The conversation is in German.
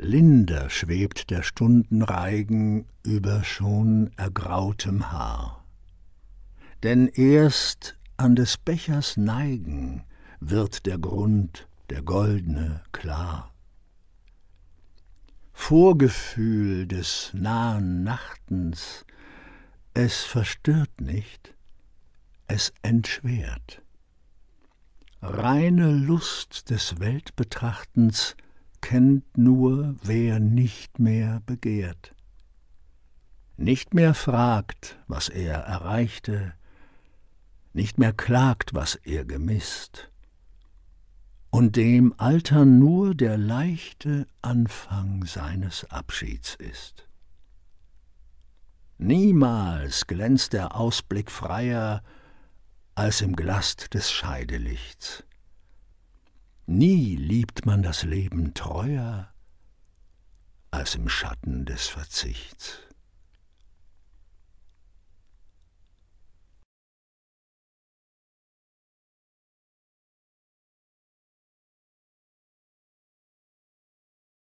Linder schwebt der Stundenreigen über schon ergrautem Haar. Denn erst an des Bechers Neigen wird der Grund, der Goldene klar. Vorgefühl des nahen Nachtens, es verstört nicht, es entschwert. Reine Lust des Weltbetrachtens, kennt nur, wer nicht mehr begehrt, nicht mehr fragt, was er erreichte, nicht mehr klagt, was er gemisst, und dem Alter nur der leichte Anfang seines Abschieds ist. Niemals glänzt der Ausblick freier als im Glast des Scheidelichts. Nie liebt man das Leben treuer als im Schatten des Verzichts.